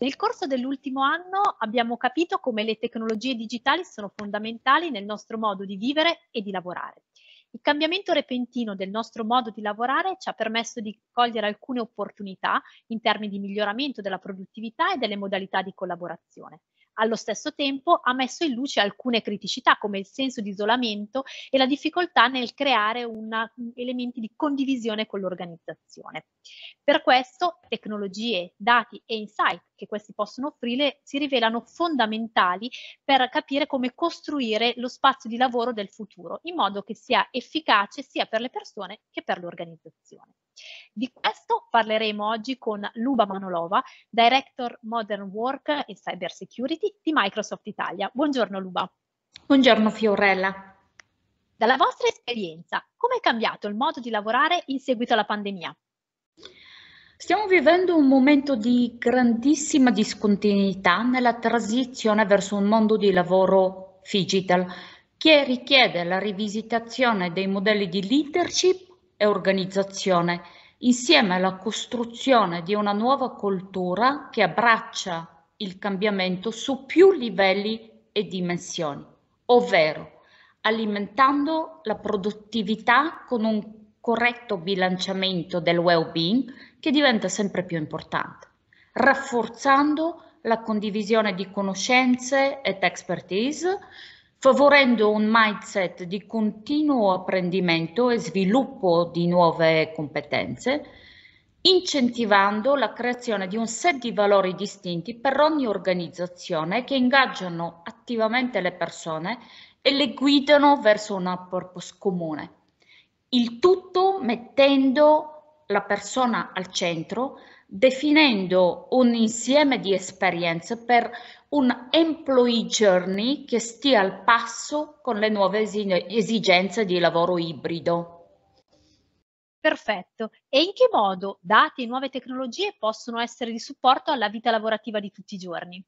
Nel corso dell'ultimo anno abbiamo capito come le tecnologie digitali sono fondamentali nel nostro modo di vivere e di lavorare. Il cambiamento repentino del nostro modo di lavorare ci ha permesso di cogliere alcune opportunità in termini di miglioramento della produttività e delle modalità di collaborazione. Allo stesso tempo ha messo in luce alcune criticità come il senso di isolamento e la difficoltà nel creare una, mm, elementi di condivisione con l'organizzazione. Per questo tecnologie, dati e insight che questi possono offrire si rivelano fondamentali per capire come costruire lo spazio di lavoro del futuro in modo che sia efficace sia per le persone che per l'organizzazione. Di questo parleremo oggi con Luba Manolova, Director Modern Work e Cyber Security di Microsoft Italia. Buongiorno Luba. Buongiorno Fiorella. Dalla vostra esperienza, come è cambiato il modo di lavorare in seguito alla pandemia? Stiamo vivendo un momento di grandissima discontinuità nella transizione verso un mondo di lavoro digital che richiede la rivisitazione dei modelli di leadership e organizzazione, insieme alla costruzione di una nuova cultura che abbraccia il cambiamento su più livelli e dimensioni, ovvero alimentando la produttività con un corretto bilanciamento del well-being che diventa sempre più importante, rafforzando la condivisione di conoscenze ed expertise favorendo un mindset di continuo apprendimento e sviluppo di nuove competenze, incentivando la creazione di un set di valori distinti per ogni organizzazione che ingaggiano attivamente le persone e le guidano verso una purpose comune. Il tutto mettendo la persona al centro, definendo un insieme di esperienze per un employee journey che stia al passo con le nuove esigenze di lavoro ibrido. Perfetto. E in che modo dati e nuove tecnologie possono essere di supporto alla vita lavorativa di tutti i giorni?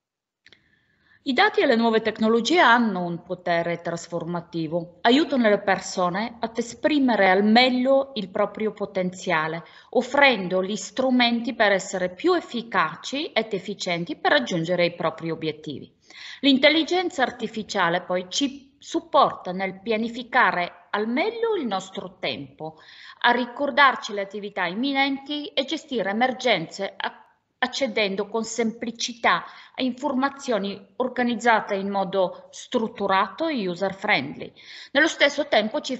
I dati e le nuove tecnologie hanno un potere trasformativo, aiutano le persone ad esprimere al meglio il proprio potenziale, offrendo gli strumenti per essere più efficaci ed efficienti per raggiungere i propri obiettivi. L'intelligenza artificiale poi ci supporta nel pianificare al meglio il nostro tempo, a ricordarci le attività imminenti e gestire emergenze a accedendo con semplicità a informazioni organizzate in modo strutturato e user-friendly. Nello stesso tempo ci,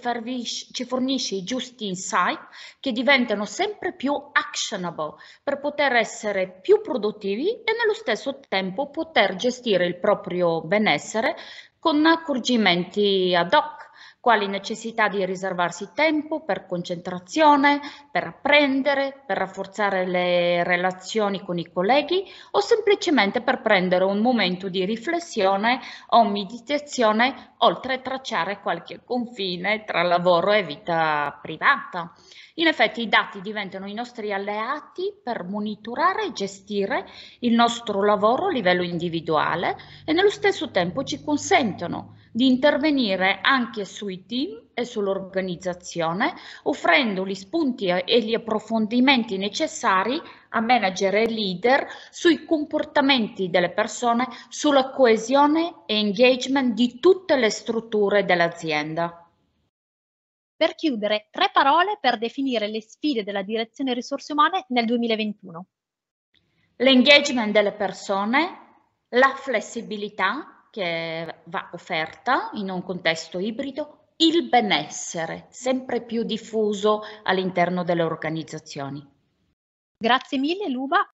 ci, fornisce i giusti insight che diventano sempre più actionable per poter essere più produttivi e nello stesso tempo poter gestire il proprio benessere con accorgimenti ad hoc quali necessità di riservarsi tempo per concentrazione, per apprendere, per rafforzare le relazioni con i colleghi o semplicemente per prendere un momento di riflessione o meditazione oltre a tracciare qualche confine tra lavoro e vita privata. In effetti i dati diventano i nostri alleati per monitorare e gestire il nostro lavoro a livello individuale e nello stesso tempo ci consentono di intervenire anche sui team e sull'organizzazione, offrendo gli spunti e gli approfondimenti necessari a manager e leader sui comportamenti delle persone, sulla coesione e engagement di tutte le strutture dell'azienda. Per chiudere, tre parole per definire le sfide della direzione risorse umane nel 2021. L'engagement delle persone, la flessibilità che va offerta in un contesto ibrido il benessere, sempre più diffuso all'interno delle organizzazioni. Grazie mille Luba